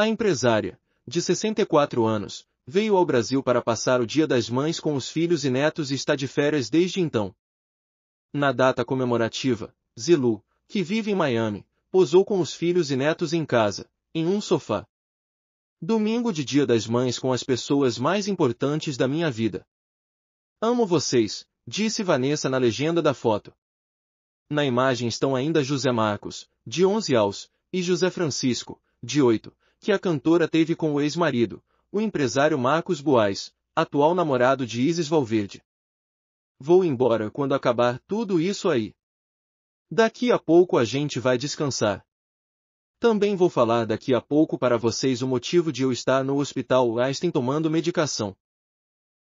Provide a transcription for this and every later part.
A empresária, de 64 anos, veio ao Brasil para passar o Dia das Mães com os filhos e netos e está de férias desde então. Na data comemorativa, Zilu, que vive em Miami, posou com os filhos e netos em casa, em um sofá. Domingo de Dia das Mães com as pessoas mais importantes da minha vida. Amo vocês, disse Vanessa na legenda da foto. Na imagem estão ainda José Marcos, de 11 aos, e José Francisco, de 8, que a cantora teve com o ex-marido, o empresário Marcos Boaz, atual namorado de Isis Valverde. Vou embora quando acabar tudo isso aí. Daqui a pouco a gente vai descansar. Também vou falar daqui a pouco para vocês o motivo de eu estar no hospital Einstein tomando medicação.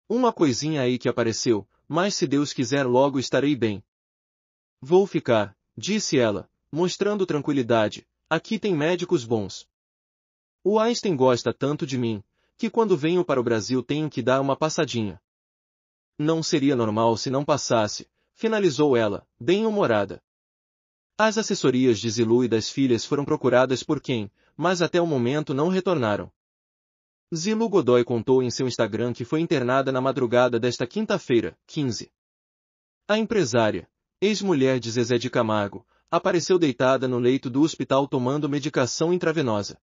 Uma coisinha aí que apareceu, mas se Deus quiser logo estarei bem. Vou ficar, disse ela, mostrando tranquilidade, aqui tem médicos bons. O Einstein gosta tanto de mim, que quando venho para o Brasil tenho que dar uma passadinha. Não seria normal se não passasse, finalizou ela, bem humorada. As assessorias de Zilu e das filhas foram procuradas por quem, mas até o momento não retornaram. Zilu Godoy contou em seu Instagram que foi internada na madrugada desta quinta-feira, 15. A empresária, ex-mulher de Zezé de Camargo, apareceu deitada no leito do hospital tomando medicação intravenosa.